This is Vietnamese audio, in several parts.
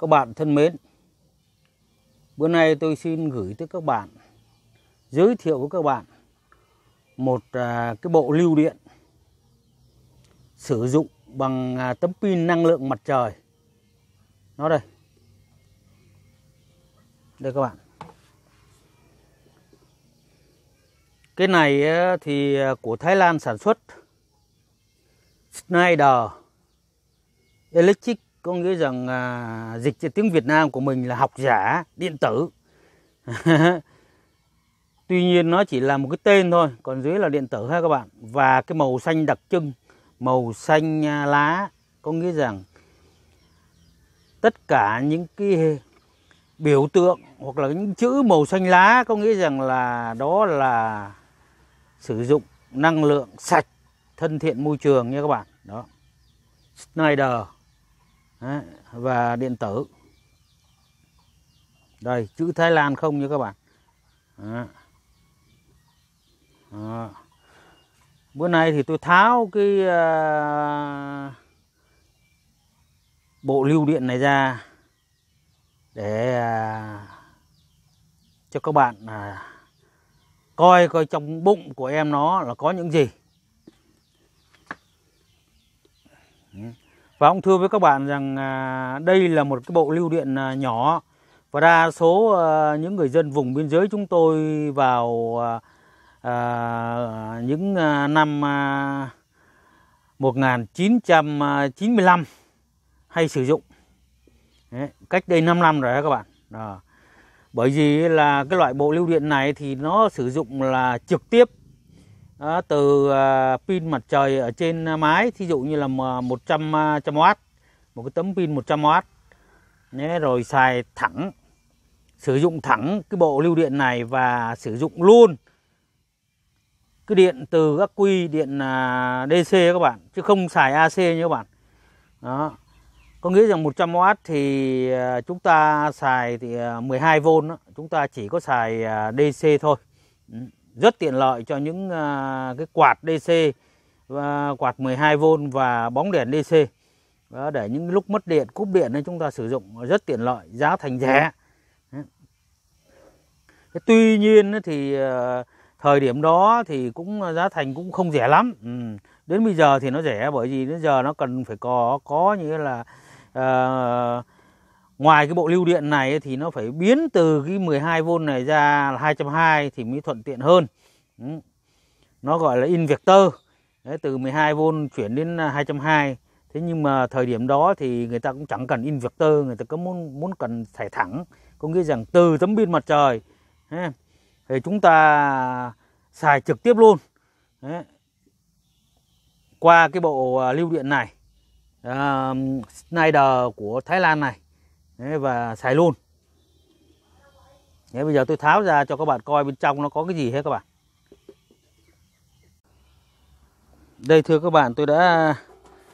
Các bạn thân mến, bữa nay tôi xin gửi tới các bạn, giới thiệu với các bạn một à, cái bộ lưu điện sử dụng bằng à, tấm pin năng lượng mặt trời. Nó đây. Đây các bạn. Cái này thì à, của Thái Lan sản xuất Snyder Electric có nghĩa rằng à, dịch tiếng Việt Nam của mình là học giả điện tử tuy nhiên nó chỉ là một cái tên thôi còn dưới là điện tử ha các bạn và cái màu xanh đặc trưng màu xanh à, lá có nghĩa rằng tất cả những cái biểu tượng hoặc là những chữ màu xanh lá có nghĩa rằng là đó là sử dụng năng lượng sạch thân thiện môi trường nha các bạn đó Snyder Đấy, và điện tử đây chữ Thái Lan không như các bạn Đó. Đó. bữa nay thì tôi tháo cái uh, bộ lưu điện này ra để uh, cho các bạn uh, coi coi trong bụng của em nó là có những gì Và ông thưa với các bạn rằng à, đây là một cái bộ lưu điện à, nhỏ và đa số à, những người dân vùng biên giới chúng tôi vào những năm 1995 hay sử dụng. cách đây 5 năm rồi đó các bạn. À. Bởi vì là cái loại bộ lưu điện này thì nó sử dụng là trực tiếp từ à, pin mặt trời ở trên à, mái thí dụ như là 100 100W à, một cái tấm pin 100W nhé, rồi xài thẳng sử dụng thẳng cái bộ lưu điện này và sử dụng luôn cái điện từ các quy điện DC các bạn chứ không xài AC nha các bạn đó có nghĩa rằng 100W thì chúng ta xài thì 12V đó. chúng ta chỉ có xài DC thôi rất tiện lợi cho những à, cái quạt DC và quạt 12V và bóng đèn DC đó, để những lúc mất điện cúp điện nên chúng ta sử dụng rất tiện lợi giá thành rẻ dạ. tuy nhiên thì à, thời điểm đó thì cũng à, giá thành cũng không rẻ lắm ừ. đến bây giờ thì nó rẻ bởi vì đến giờ nó cần phải có có như là uh, ngoài cái bộ lưu điện này thì nó phải biến từ cái 12V này ra là 220 thì mới thuận tiện hơn nó gọi là inverter Đấy, từ 12V chuyển đến 220 à, thế nhưng mà thời điểm đó thì người ta cũng chẳng cần inverter người ta có muốn muốn cần thải thẳng có nghĩa rằng từ tấm pin mặt trời thì chúng ta xài trực tiếp luôn Đấy. qua cái bộ à, lưu điện này uh, Snyder của Thái Lan này Đấy, và xài luôn Đấy, bây giờ tôi tháo ra cho các bạn coi bên trong nó có cái gì hết các bạn đây thưa các bạn tôi đã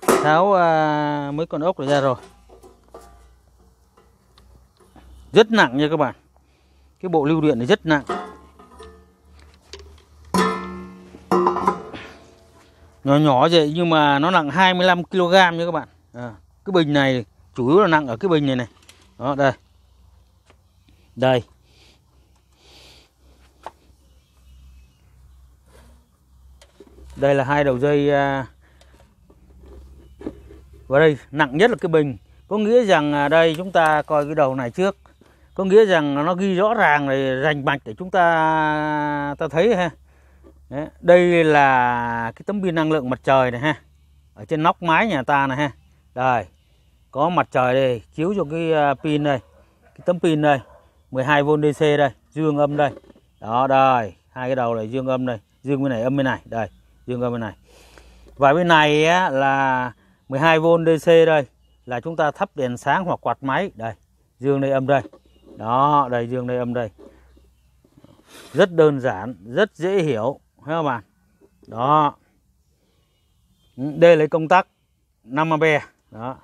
tháo à, mấy con ốc này ra rồi rất nặng nha các bạn cái bộ lưu điện này rất nặng nhỏ nhỏ vậy nhưng mà nó nặng 25 kg nha các bạn à, cái bình này chủ yếu là nặng ở cái bình này này đó đây đây đây là hai đầu dây à, và đây nặng nhất là cái bình có nghĩa rằng à, đây chúng ta coi cái đầu này trước có nghĩa rằng nó ghi rõ ràng này rành mạch để chúng ta ta thấy ha đây là cái tấm pin năng lượng mặt trời này ha ở trên nóc mái nhà ta này ha đây có mặt trời đây chiếu cho cái à, pin đây cái tấm pin đây 12V DC đây dương âm đây đó đây hai cái đầu này dương âm đây dương bên này âm bên này đây dương âm bên này và bên này á, là 12V DC đây là chúng ta thắp đèn sáng hoặc quạt máy đây dương đây âm đây đó đây dương đây âm đây rất đơn giản rất dễ hiểu thấy không bạn đó ừ, đây là công tắc 5 ampere đó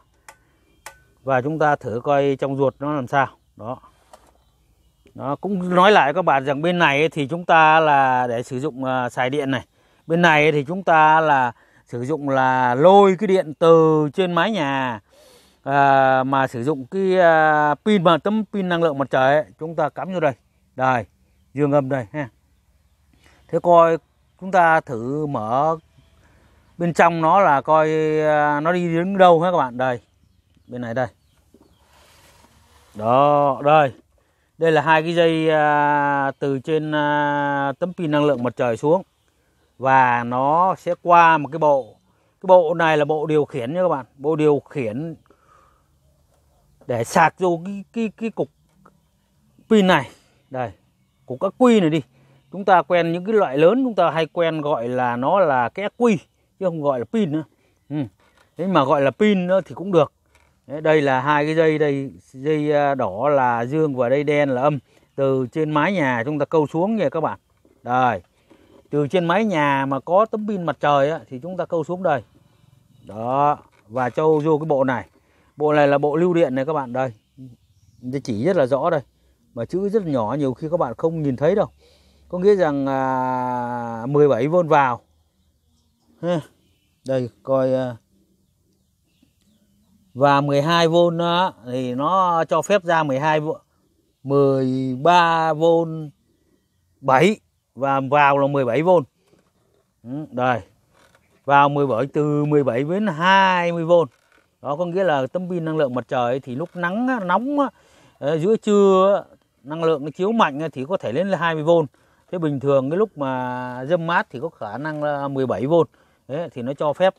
và chúng ta thử coi trong ruột nó làm sao đó nó cũng nói lại các bạn rằng bên này thì chúng ta là để sử dụng à, xài điện này bên này thì chúng ta là sử dụng là lôi cái điện từ trên mái nhà à, mà sử dụng cái à, pin mà tấm pin năng lượng mặt trời ấy, chúng ta cắm vô đây đây dương âm đây ha thế coi chúng ta thử mở bên trong nó là coi à, nó đi đến đâu ha các bạn đây bên này đây đó đây đây là hai cái dây à, từ trên à, tấm pin năng lượng mặt trời xuống và nó sẽ qua một cái bộ cái bộ này là bộ điều khiển nha các bạn bộ điều khiển để sạc vô cái cái cái cục pin này đây cục các quy này đi chúng ta quen những cái loại lớn chúng ta hay quen gọi là nó là cái quy chứ không gọi là pin nữa ừ. thế mà gọi là pin nữa thì cũng được đây là hai cái dây đây dây à, đỏ là dương và đây đen là âm từ trên mái nhà chúng ta câu xuống nha các bạn đây từ trên mái nhà mà có tấm pin mặt trời á, thì chúng ta câu xuống đây đó và cho vô cái bộ này bộ này là bộ lưu điện này các bạn đây chỉ rất là rõ đây mà chữ rất nhỏ nhiều khi các bạn không nhìn thấy đâu có nghĩa rằng à, 17V vào đây coi à, và 12V nữa thì nó cho phép ra 12 13V 7 và vào là 17V. Ừ, đây. Vào 17 từ 17 đến 20V. Đó có nghĩa là tấm pin năng lượng mặt trời thì lúc nắng nóng ờ, giữa trưa năng lượng nó chiếu mạnh thì có thể lên là 20V. Thế bình thường cái lúc mà dâm mát thì có khả năng là 17V. Đấy, thì nó cho phép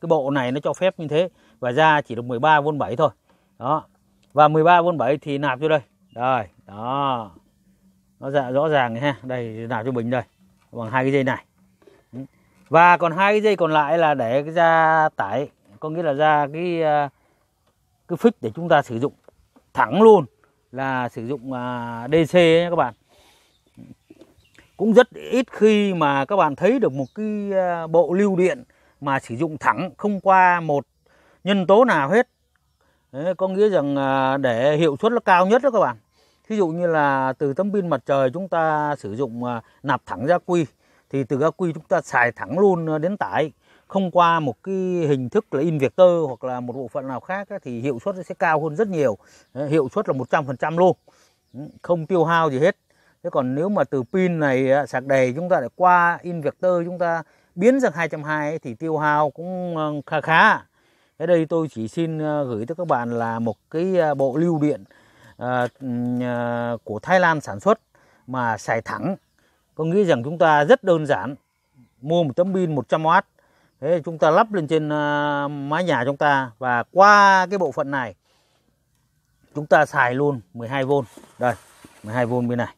cái bộ này nó cho phép như thế và ra chỉ được 13V7 thôi đó và 13V7 thì nạp vô đây rồi đó nó dạ rõ ràng ha đây nạp cho bình đây bằng hai cái dây này và còn hai cái dây còn lại là để ra tải có nghĩa là ra cái à, cái phích để chúng ta sử dụng thẳng luôn là sử dụng à, DC ấy các bạn cũng rất ít khi mà các bạn thấy được một cái à, bộ lưu điện mà sử dụng thẳng không qua một nhân tố nào hết Đấy, có nghĩa rằng à, để hiệu suất nó cao nhất đó các bạn ví dụ như là từ tấm pin mặt trời chúng ta sử dụng à, nạp thẳng ra quy thì từ ra quy chúng ta xài thẳng luôn à, đến tải không qua một cái hình thức là in inverter hoặc là một bộ phận nào khác thì hiệu suất sẽ cao hơn rất nhiều hiệu suất là 100% luôn không tiêu hao gì hết thế còn nếu mà từ pin này sạc đầy chúng ta lại qua in inverter chúng ta biến sang 220 thì tiêu hao cũng ờ, khá khá ở đây tôi chỉ xin ờ, gửi tới các bạn là một cái ờ, bộ lưu điện của Thái Lan sản xuất mà xài thẳng có nghĩ rằng chúng ta rất đơn giản mua một tấm pin 100W thế chúng ta lắp lên trên mái nhà chúng ta và qua cái bộ phận này chúng ta xài luôn 12V đây 12V bên này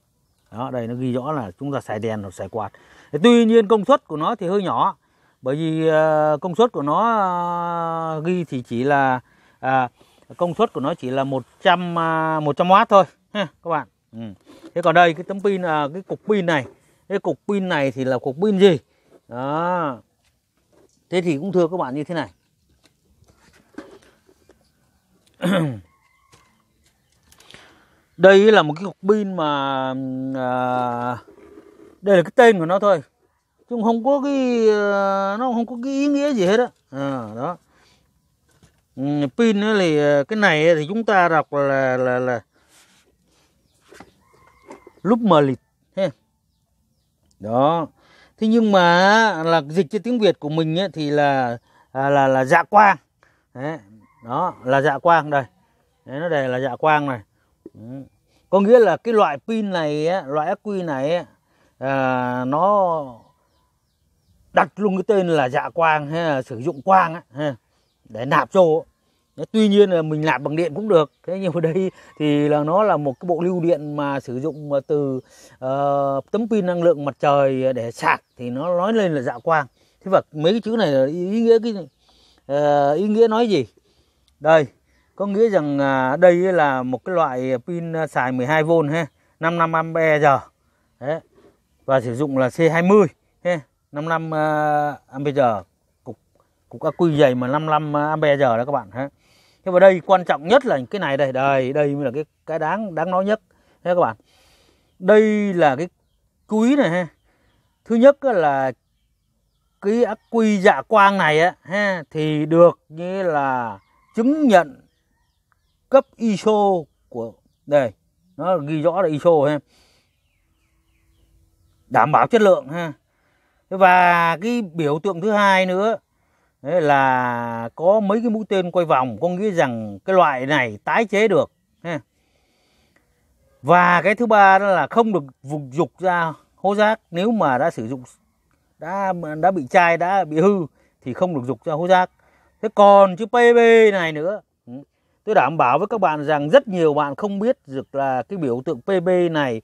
đó đây nó ghi rõ là chúng ta xài đèn hoặc xài quạt tuy nhiên công suất của nó thì hơi nhỏ bởi vì ờ, công suất của nó ờ, ghi thì chỉ là à, công suất của nó chỉ là 100 100W à, thôi ha các bạn ừ. thế còn đây cái tấm pin à, cái cục pin này cái cục pin này thì là cục pin gì đó thế thì cũng thưa các bạn như thế này đây là một cái cục pin mà à, đây là cái tên của nó thôi chứ không có cái ờ, nó không có cái ý nghĩa gì hết á à, đó ừ, pin nữa thì ờ, cái này thì chúng ta đọc là là là lúc mờ lịt ha đó thế nhưng mà là dịch cho tiếng việt của mình ấy, thì là là là, là dạ quang Đấy. đó là dạ quang đây Đấy, nó đây là dạ quang này Đấy. có nghĩa là cái loại pin này ấy, loại ắc quy này ấy, à, nó đặt luôn cái tên là dạ quang hay là sử dụng quang ấy, ha, để nạp vô tuy nhiên là mình nạp bằng điện cũng được thế nhưng mà đây thì là nó là một cái bộ lưu điện mà sử dụng từ uh, tấm pin năng lượng mặt trời để sạc thì nó nói lên là dạ quang thế và mấy cái chữ này là ý nghĩa cái uh, ý nghĩa nói gì đây có nghĩa rằng uh, đây là một cái loại pin à, xài 12V ha 55 ampe giờ Đấy và sử dụng là C20 5 năm ampere à, à, giờ cục cục ắc quy dày mà 55 à, ampere giờ đó các bạn ha. thế mà đây quan trọng nhất là cái này đây, đây đây mới là cái cái đáng đáng nói nhất nhé các bạn. Đây là cái quý này ha. Thứ nhất là cái ắc quy dạ quang này á ha thì được như là chứng nhận cấp ISO của đây nó ghi rõ là ISO ha đảm bảo chất lượng ha và cái biểu tượng thứ hai nữa là có mấy cái mũi tên quay vòng có nghĩa rằng cái loại này tái chế được ha. và cái thứ ba đó là không được vùng dục ra hố rác nếu mà đã sử dụng đã đã bị chai đã bị hư thì không được dục ra hố rác thế còn chữ pb này nữa ừ, tôi đảm bảo với các bạn rằng rất nhiều bạn không biết được là cái biểu tượng pb này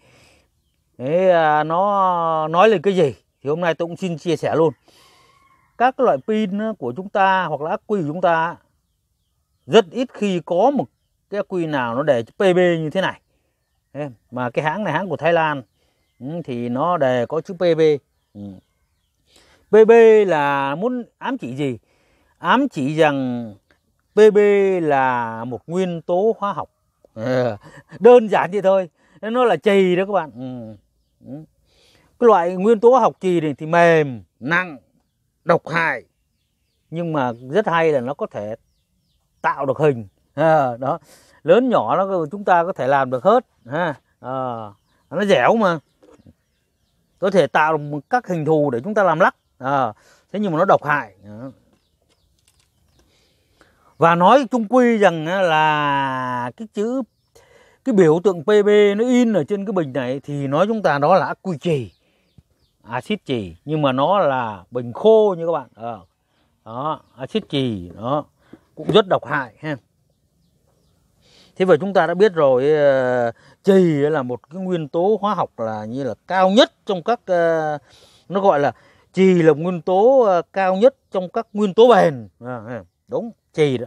Đấy, à, nó nói lên cái gì thì hôm nay tôi cũng xin chia sẻ luôn các loại pin của chúng ta hoặc là ắc quy của chúng ta rất ít khi có một cái quy nào nó để PB như thế này mà cái hãng này hãng của Thái Lan ừ, thì nó đề có chữ PB ừ. PB là muốn ám chỉ gì ám chỉ rằng PB là một nguyên tố hóa học đơn giản vậy thôi nó là chì đó các bạn ừ. Ừ. cái loại nguyên tố học trì này thì mềm nặng độc hại nhưng mà rất hay là nó có thể tạo được hình à, đó lớn nhỏ nó chúng ta có thể làm được hết ha à, à, nó dẻo mà có thể tạo được các hình thù để chúng ta làm lắc à, thế nhưng mà nó độc hại à. và nói chung quy rằng là cái chữ cái biểu tượng PB nó in ở trên cái bình này thì nói chúng ta đó là ác quy trì axit trì nhưng mà nó là bình khô như các bạn ờ đó axit trì đó cũng rất độc hại ha thế vậy chúng ta đã biết rồi trì ờ, là một cái nguyên tố hóa học là như là cao nhất trong các ờ, nó gọi là trì là nguyên tố ờ, cao nhất trong các nguyên tố bền đúng trì đó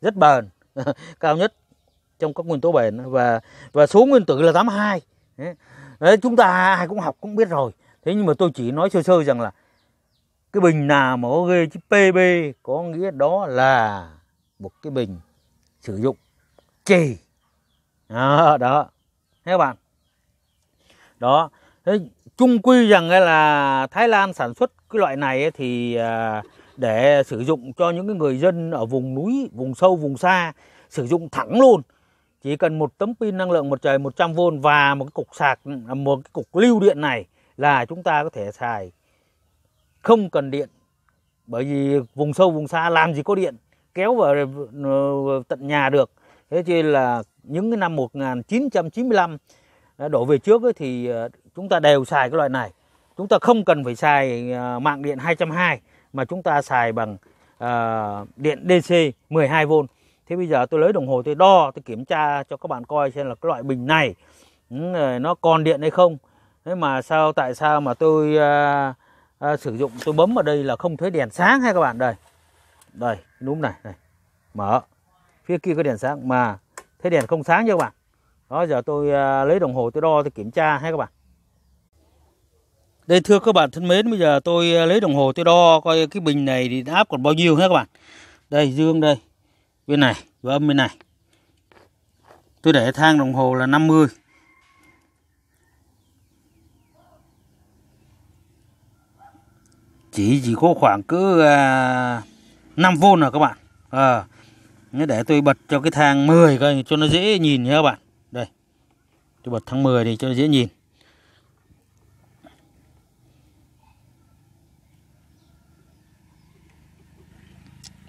rất bền cao nhất trong các nguyên tố bền và và số nguyên tử là 82 đấy, chúng ta ai cũng học cũng biết rồi thế nhưng mà tôi chỉ nói sơ sơ rằng là cái bình nào mà có ghê chữ PB có nghĩa đó là một cái bình sử dụng chì đó, đó. Thế các bạn đó thế chung quy rằng là Thái Lan sản xuất cái loại này thì à, để sử dụng cho những cái người dân ở vùng núi vùng sâu vùng xa sử dụng thẳng luôn chỉ cần một tấm pin năng lượng mặt trời 100V và một cái cục sạc à, một cái cục lưu điện này là chúng ta có thể xài không cần điện bởi vì vùng sâu vùng xa làm gì có điện kéo vào ờ, tận nhà được thế chứ là những cái năm 1995 à, đổ về trước ấy, thì ờ, chúng ta đều xài cái loại này chúng ta không cần phải xài ờ, mạng điện 220 mà chúng ta xài bằng uh, điện DC 12V thế bây giờ tôi lấy đồng hồ tôi đo tôi kiểm tra cho các bạn coi xem là cái loại bình này ừ, nó còn điện hay không thế mà sao tại sao mà tôi à, à, sử dụng tôi bấm ở đây là không thấy đèn sáng hay các bạn đây đây núm này này mở phía kia có đèn sáng mà thấy đèn không sáng nha các bạn đó giờ tôi à, lấy đồng hồ tôi đo tôi kiểm tra hay các bạn đây thưa các bạn thân mến bây giờ tôi à, lấy đồng hồ tôi đo coi cái bình này thì áp còn bao nhiêu hết các bạn đây dương đây bên này và âm bên này tôi để thang đồng hồ là 50 chỉ chỉ có khoảng cứ à, 5V là các bạn à, để tôi bật cho cái thang 10 coi cho nó dễ nhìn nhé các bạn đây tôi bật thang 10 thì cho nó dễ nhìn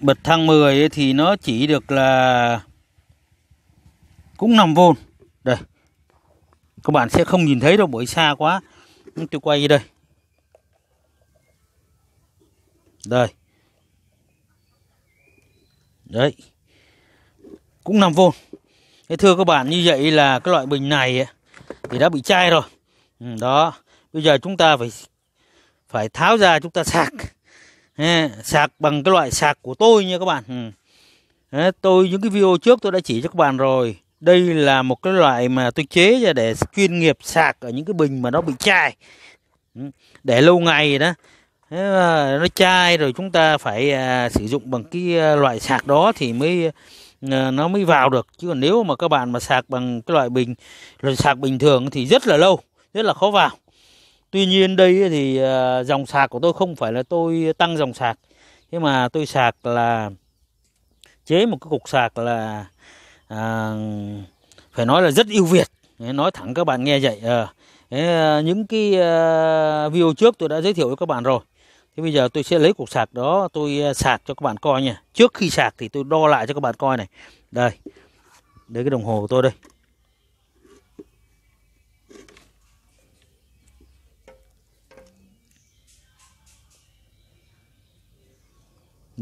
bật thang 10 thì nó chỉ được là cũng 5V đây các bạn sẽ không nhìn thấy đâu bởi xa quá tôi quay đây đây đấy cũng 5V Thế thưa các bạn như vậy là cái loại bình này thì đã bị chai rồi ừ, đó bây giờ chúng ta phải phải tháo ra chúng ta sạc sạc bằng cái loại sạc của tôi nha các bạn ừ. tôi những cái video trước tôi đã chỉ cho các bạn rồi đây là một cái loại mà tôi chế ra để chuyên nghiệp sạc ở những cái bình mà nó bị chai ừ, để lâu ngày đó nó chai rồi chúng ta phải à, sử dụng bằng cái à, loại sạc đó thì mới à, nó mới vào được chứ còn nếu mà các bạn mà sạc bằng cái loại bình loại sạc bình thường thì rất là lâu rất là khó vào Tuy nhiên đây thì à, dòng sạc của tôi không phải là tôi tăng dòng sạc nhưng mà tôi sạc là chế một cái cục sạc là à, phải nói là rất ưu việt nói thẳng các bạn nghe vậy ờ. à, những cái à, video trước tôi đã giới thiệu với các bạn rồi Thế bây giờ tôi sẽ lấy cục sạc đó tôi à, sạc cho các bạn coi nha. Trước khi sạc thì tôi đo lại cho các bạn coi này. Đây. Đây cái đồng hồ của tôi đây.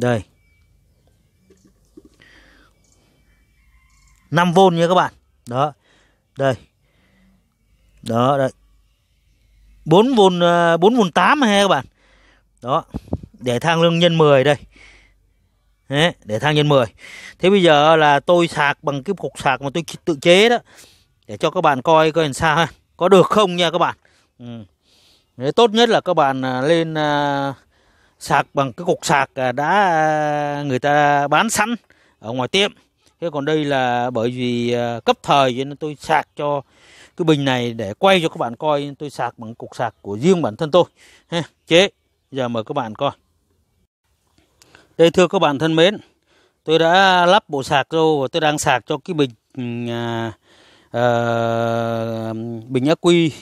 đây 5V nha các bạn đó đây đó đây 4V 4V 8 hay các bạn đó để thang lưng nhân 10 đây Đấy, để thang nhân 10 thế bây giờ là tôi sạc bằng cái cục sạc mà tôi tự chế đó để cho các bạn coi coi làm sao ha có được không nha các bạn ừ. Đấy, tốt nhất là các bạn à, lên uh, sạc bằng cái cục sạc à, đã à, người ta bán sẵn ở ngoài tiệm thế còn đây là bởi vì à, cấp thời nên tôi sạc cho cái bình này để quay cho các bạn coi tôi sạc bằng cục sạc của riêng bản thân tôi ha chế giờ mời các bạn coi đây thưa các bạn thân mến tôi đã lắp bộ sạc rồi và tôi đang sạc cho cái bình à, à, bình ắc quy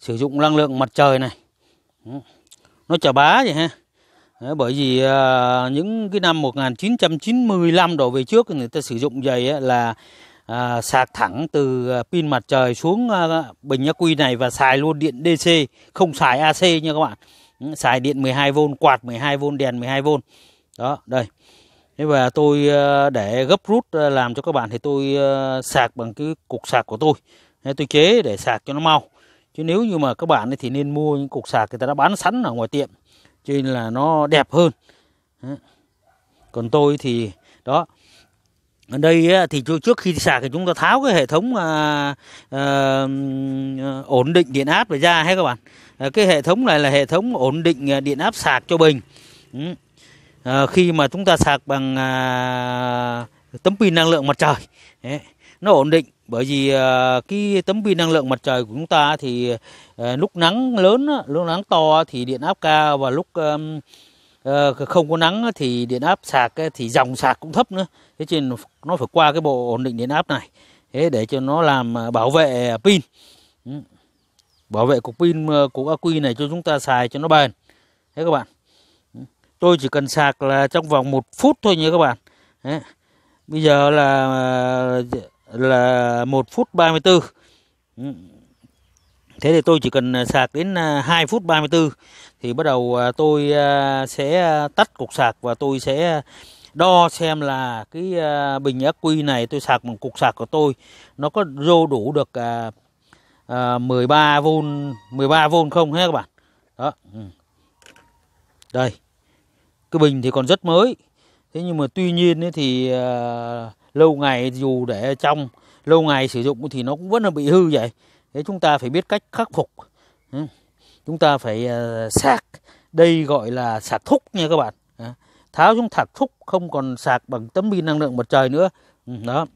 sử dụng năng lượng mặt trời này nó chả bá vậy ha Ờ, bởi vì à, những cái năm 1995 đổ về trước người ta sử dụng dây là à, sạc thẳng từ à, pin mặt trời xuống bình ắc quy này và xài luôn điện DC không xài AC nha các bạn ừ, xài điện 12V quạt 12V đèn 12V đó đây thế và tôi để gấp rút làm cho các bạn thì tôi sạc bằng cái cục sạc của tôi tôi chế để sạc cho nó mau chứ nếu như mà các bạn thì nên mua những cục sạc người ta đã bán sẵn ở ngoài tiệm cho nên là nó đẹp hơn còn tôi thì đó ở đây thì trước khi xả thì chúng ta tháo cái hệ thống à, à, ổn định điện áp này ra hay các bạn à, cái hệ thống này là hệ thống ổn định à, điện áp sạc cho bình à, khi mà chúng ta sạc bằng à, tấm pin năng lượng mặt trời Đấy nó ổn định bởi vì à, cái tấm pin năng lượng mặt trời của chúng ta thì à, lúc nắng lớn lúc nắng to thì điện áp cao và lúc ờ, không có nắng thì điện áp sạc thì dòng sạc cũng thấp nữa thế nên nó phải qua cái bộ ổn định điện áp này thế để cho nó làm à, bảo vệ pin ừ. bảo vệ cục pin ờ, cục quy này cho chúng ta xài cho nó bền thế các bạn ừ. tôi chỉ cần sạc là trong vòng một phút thôi nhé các bạn đấy. bây giờ là là 1 phút 34 Thế thì tôi chỉ cần à, sạc đến 2 à, phút 34 thì bắt đầu à, tôi sẽ tắt cục sạc và tôi sẽ đo xem là cái bình ắc quy này tôi sạc bằng cục sạc của tôi nó có rô đủ được 13V 13V không hết các bạn. Đó. Ừ. Đây. Cái bình thì còn rất mới. Thế nhưng mà tuy nhiên thì uh, lâu ngày dù để trong lâu ngày sử dụng thì nó cũng vẫn là bị hư vậy thế chúng ta phải biết cách khắc phục chúng ta phải ờ, sạc đây gọi là sạc thúc nha các bạn tháo chúng thạc thúc không còn sạc bằng tấm pin năng lượng mặt trời nữa ừ, đó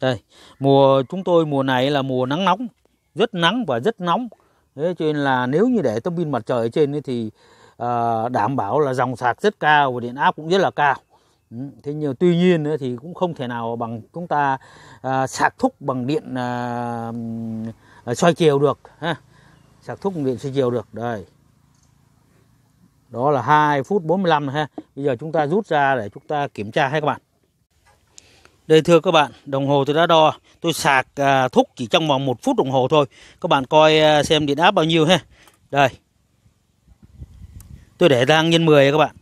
đây mùa chúng tôi mùa này là mùa nắng nóng rất nắng và rất nóng thế cho nên là nếu như để tấm pin mặt trời ở trên thì ờ, đảm bảo là dòng sạc rất cao và điện áp cũng rất là cao thế nhiều tuy nhiên thì cũng không thể nào bằng chúng ta à, sạc thúc bằng điện à, xoay à, chiều được ha sạc thúc bằng điện xoay chiều được đây đó là 2 phút 45 ha bây giờ chúng ta rút ra để chúng ta kiểm tra các bạn đây thưa các bạn đồng hồ tôi đã đo tôi sạc à, thúc chỉ trong vòng một phút đồng hồ thôi các bạn coi à, xem điện áp bao nhiêu ha đây tôi để đang nhân 10 các bạn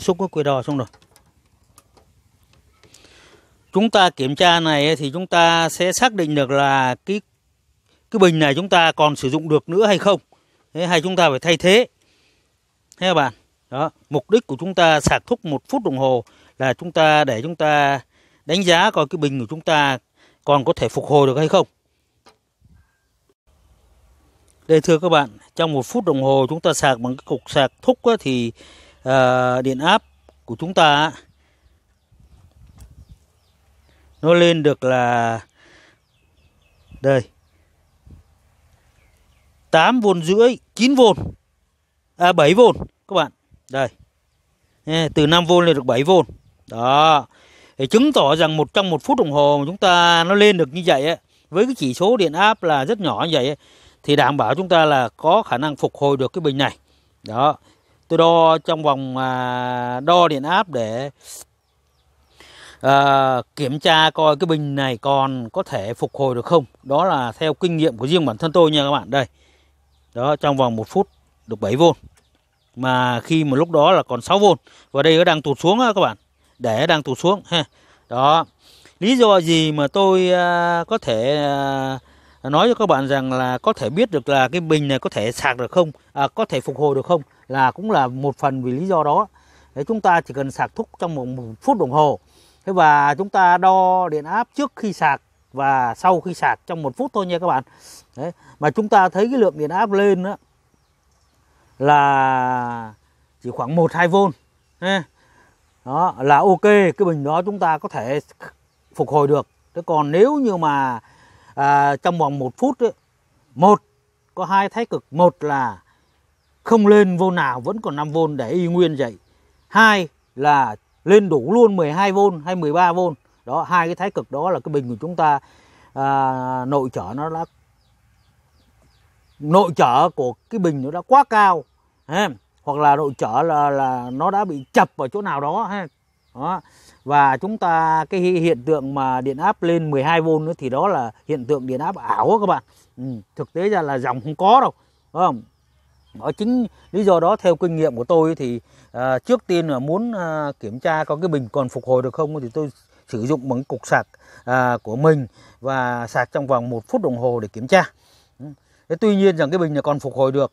xúc cái quy đo xong rồi chúng ta kiểm tra này thì chúng ta sẽ xác định được là cái cái bình này chúng ta còn sử dụng được nữa hay không Thế hay chúng ta phải thay thế Thế các bạn đó mục đích của chúng ta sạc thúc một phút đồng hồ là chúng ta để chúng ta đánh giá coi cái bình của chúng ta còn có thể phục hồi được hay không đây thưa các bạn trong một phút đồng hồ chúng ta sạc bằng cái cục sạc thúc thì Ờ, điện áp của chúng ta nó lên được là đây 8 v rưỡi 9 v à 7 v các bạn đây từ 5 v lên được 7 v đó để chứng tỏ rằng một trong một phút đồng hồ mà chúng ta nó lên được như vậy ấy, với cái chỉ số điện áp là rất nhỏ như vậy ấy, thì đảm bảo chúng ta là có khả năng phục hồi được cái bình này đó tôi đo trong vòng à, đo điện áp để à, kiểm tra coi cái bình này còn có thể phục hồi được không đó là theo kinh nghiệm của riêng bản thân tôi nha các bạn đây đó trong vòng một phút được 7V mà khi mà lúc đó là còn 6V và đây nó đang tụt xuống đó các bạn để đang tụt xuống ha đó lý do gì mà tôi à, có thể à, nói cho các bạn rằng là có thể biết được là cái bình này có thể sạc được không à, có thể phục hồi được không là cũng là một phần vì lý do đó Đấy, chúng ta chỉ cần sạc thúc trong một, một phút đồng hồ thế và chúng ta đo điện áp trước khi sạc và sau khi sạc trong một phút thôi nha các bạn Đấy, mà chúng ta thấy cái lượng điện áp lên đó là chỉ khoảng 1-2 V đó là ok cái bình đó chúng ta có thể phục hồi được thế còn nếu như mà à, trong vòng một phút ấy, một có hai thái cực một là không lên vô nào vẫn còn 5V để y nguyên vậy. Hai là lên đủ luôn 12V hay 13V. Đó hai cái thái cực đó là cái bình của chúng ta à, nội trở nó đã nội trở của cái bình nó đã quá cao ha. hoặc là nội trở là là nó đã bị chập ở chỗ nào đó ha. Đó. Và chúng ta cái hiện tượng mà điện áp lên 12V nữa thì đó là hiện tượng điện áp ảo các bạn. Ừ, thực tế ra là dòng không có đâu. Đúng không? đó chính lý do đó theo kinh nghiệm của tôi thì à, trước tiên là muốn à, kiểm tra có cái bình còn phục hồi được không thì tôi sử dụng bằng cục sạc à, của mình và sạc trong vòng một phút đồng hồ để kiểm tra thế tuy nhiên rằng cái bình này còn phục hồi được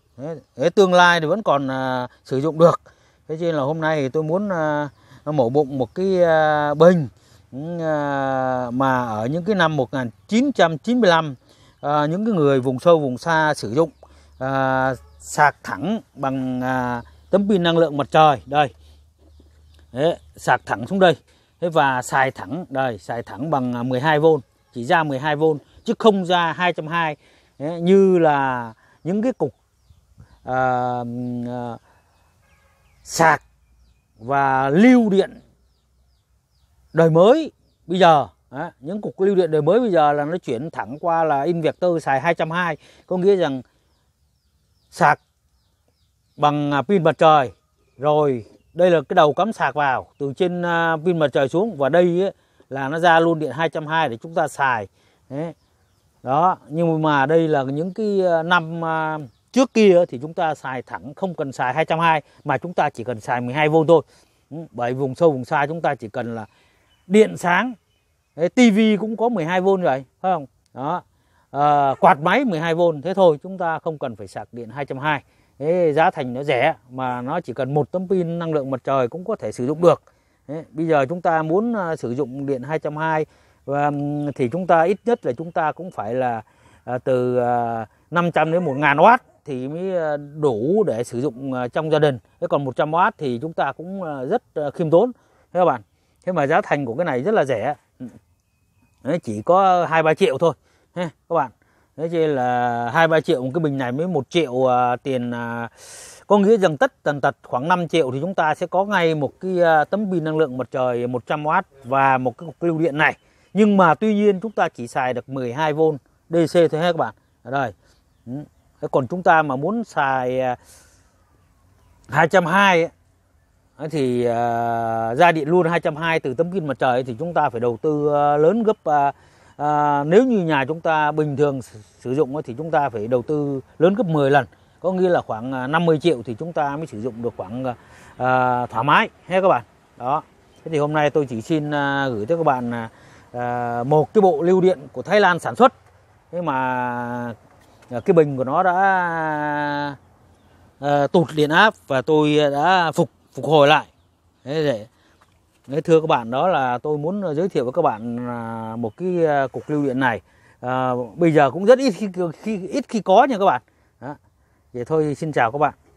thế, tương lai thì vẫn còn à, sử dụng được thế nên là hôm nay thì tôi muốn à, mổ bụng một cái à, bình ừ, à, mà ở những cái năm 1995 à, những cái người vùng sâu vùng xa sử dụng à, sạc thẳng bằng à, tấm pin năng lượng mặt trời đây Đấy, sạc thẳng xuống đây Thế và xài thẳng đây xài thẳng bằng 12V à, chỉ ra 12V chứ không ra 220 Đấy, như là những cái cục à, à, sạc và lưu điện đời mới bây giờ Đấy, những cục lưu điện đời mới bây giờ là nó chuyển thẳng qua là inverter xài 220 có nghĩa rằng sạc bằng à, pin mặt trời rồi đây là cái đầu cắm sạc vào từ trên à, pin mặt trời xuống và đây ấy, là nó ra luôn điện 220 để chúng ta xài đó nhưng mà đây là những cái à, năm trước kia thì chúng ta xài thẳng không cần xài 220 mà chúng ta chỉ cần xài 12V thôi ừ, bởi vùng sâu vùng xa chúng ta chỉ cần là điện sáng Đấy, tivi cũng có 12V rồi phải không đó à, quạt máy 12V thế thôi chúng ta không cần phải sạc điện 220 thế giá thành nó rẻ mà nó chỉ cần một tấm pin năng lượng mặt trời cũng có thể sử dụng được Đấy, bây giờ chúng ta muốn ờ, sử dụng điện 220 và thì chúng ta ít nhất là chúng ta cũng phải là ờ, từ 500 đến 1000 W thì mới đủ để sử dụng trong gia đình. Thế còn 100 W thì chúng ta cũng rất khiêm tốn các bạn. Thế mà giá thành của cái này rất là rẻ. Đấy, chỉ có 2 3 triệu thôi ha các bạn thế chứ là hai ba triệu một cái bình này mới một triệu à, tiền à, có nghĩa rằng tất tần tật khoảng 5 triệu thì chúng ta sẽ có ngay một cái à, tấm pin năng lượng mặt trời 100W và một cái cục lưu điện này nhưng mà tuy nhiên chúng ta chỉ xài được 12V DC thôi ha các bạn ở đây ừ. còn chúng ta mà muốn xài à, 220 ấy, thì uh, ra điện luôn 220 từ tấm pin mặt trời thì chúng ta phải đầu tư uh, lớn gấp uh, à, nếu như nhà chúng ta bình thường sử dụng thì chúng ta phải đầu tư lớn gấp 10 lần có nghĩa là khoảng 50 à, triệu thì chúng ta mới sử dụng được khoảng à, à thoải mái nhé các bạn đó thế thì hôm nay tôi chỉ xin à, gửi tới các bạn à, à một cái bộ lưu điện của Thái Lan sản xuất thế mà cái bình của nó đã à, tụt điện áp và tôi đã phục phục hồi lại thế để Đấy, thưa các bạn đó là tôi muốn ờ, giới thiệu với các bạn à, một cái à, cục lưu điện này à, bây giờ cũng rất ít khi, khi ít khi có nha các bạn đó. vậy thôi xin chào các bạn